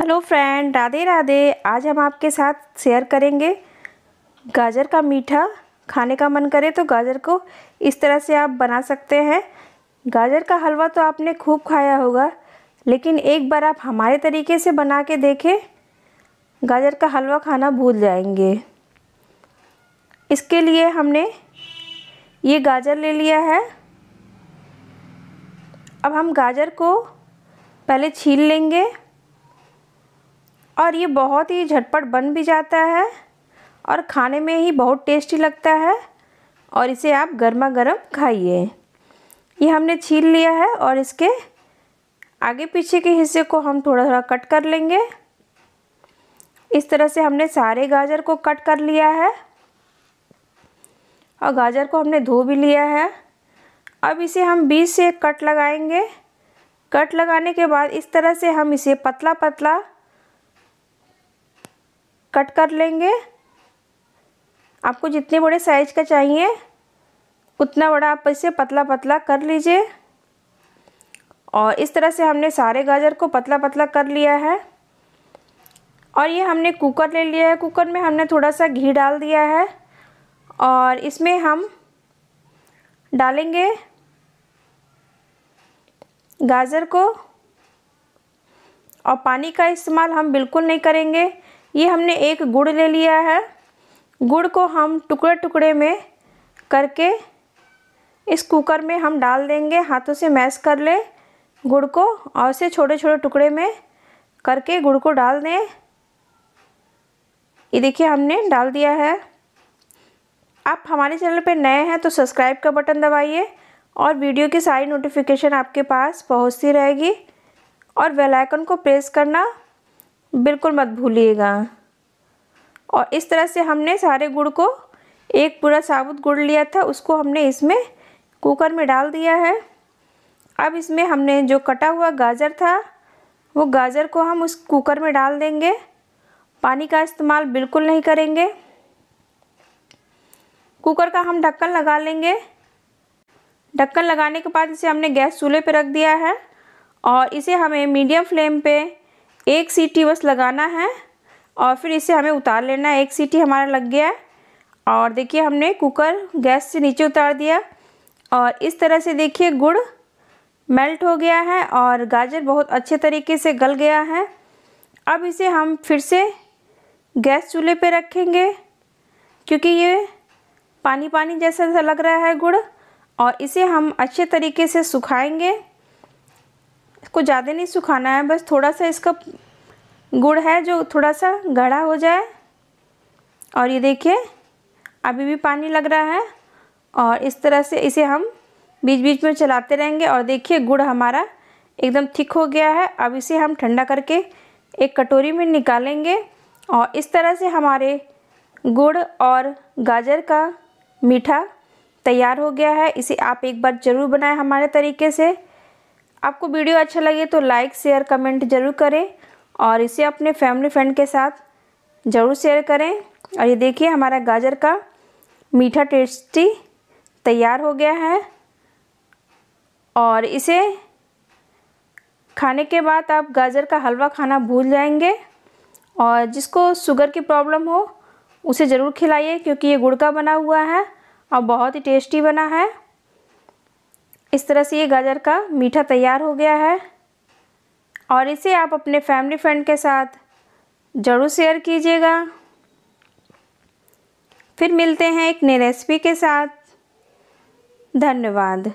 hello friend Radhe Radhe आज हम आपके साथ शेयर करेंगे गाजर का मीठा खाने का मन करे तो गाजर को इस तरह से आप बना सकते हैं गाजर का हलवा तो आपने खूब खाया होगा लेकिन एक बार आप हमारे तरीके से बना के देखें गाजर का हलवा खाना भूल जाएंगे इसके लिए हमने ये गाजर ले लिया है अब हम गाजर को पहले छील लेंगे और ये बहुत ही झटपट बन भी जाता है और खाने में ही बहुत टेस्टी लगता है और इसे आप गर्मा गर्म खाइए ये हमने छील लिया है और इसके आगे पीछे के हिस्से को हम थोड़ा थोड़ा कट कर लेंगे इस तरह से हमने सारे गाजर को कट कर लिया है और गाजर को हमने धो भी लिया है अब इसे हम बीच से कट लगाएंगे कट लगाने के बाद इस तरह से हम इसे पतला पतला कट कर लेंगे आपको जितने बड़े साइज का चाहिए उतना बड़ा आप इसे पतला पतला कर लीजिए और इस तरह से हमने सारे गाजर को पतला पतला कर लिया है और ये हमने कुकर ले लिया है कुकर में हमने थोड़ा सा घी डाल दिया है और इसमें हम डालेंगे गाजर को और पानी का इस्तेमाल हम बिल्कुल नहीं करेंगे ये हमने एक गुड़ ले लिया है गुड़ को हम टुकड़े टुकड़े में करके इस कुकर में हम डाल देंगे हाथों से मैश कर ले गुड़ को और से छोटे छोटे टुकड़े में करके गुड़ को डाल दें ये देखिए हमने डाल दिया है आप हमारे चैनल पर नए हैं तो सब्सक्राइब का बटन दबाइए और वीडियो की सारी नोटिफिकेशन आपके पास पहुंचती रहेगी और बेल आइकन को प्रेस करना बिल्कुल मत भूलिएगा और इस तरह से हमने सारे गुड़ को एक पूरा साबुत गुड़ लिया था उसको हमने इसमें कुकर में डाल दिया है अब इसमें हमने जो कटा हुआ गाजर था वो गाजर को हम उस कुकर में डाल देंगे पानी का इस्तेमाल बिल्कुल नहीं करेंगे कुकर का हम ढक्कन लगा लेंगे ढक्कन लगाने के बाद इसे हमने गैस चूल्हे पर रख दिया है और इसे हमें मीडियम फ्लेम पे एक सीटी बस लगाना है और फिर इसे हमें उतार लेना है एक सीटी हमारा लग गया है और देखिए हमने कुकर गैस से नीचे उतार दिया और इस तरह से देखिए गुड़ मेल्ट हो गया है और गाजर बहुत अच्छे तरीके से गल गया है अब इसे हम फिर से गैस चूल्हे पे रखेंगे क्योंकि ये पानी पानी जैसा लग रहा है गुड़ और इसे हम अच्छे तरीके से सुखाएंगे इसको ज़्यादा नहीं सुखाना है बस थोड़ा सा इसका गुड़ है जो थोड़ा सा गाढ़ा हो जाए और ये देखिए अभी भी पानी लग रहा है और इस तरह से इसे हम बीच बीच में चलाते रहेंगे और देखिए गुड़ हमारा एकदम थिक हो गया है अब इसे हम ठंडा करके एक कटोरी में निकालेंगे और इस तरह से हमारे गुड़ और गाजर का मीठा तैयार हो गया है इसे आप एक बार ज़रूर बनाएं हमारे तरीके से आपको वीडियो अच्छा लगे तो लाइक शेयर कमेंट जरूर करें और इसे अपने फैमिली फ्रेंड के साथ ज़रूर शेयर करें और ये देखिए हमारा गाजर का मीठा टेस्टी तैयार हो गया है और इसे खाने के बाद आप गाजर का हलवा खाना भूल जाएंगे और जिसको शुगर की प्रॉब्लम हो उसे ज़रूर खिलाइए क्योंकि ये गुड़ का बना हुआ है और बहुत ही टेस्टी बना है इस तरह से ये गाजर का मीठा तैयार हो गया है और इसे आप अपने फैमिली फ्रेंड के साथ ज़रूर शेयर कीजिएगा फिर मिलते हैं एक नई रेसिपी के साथ धन्यवाद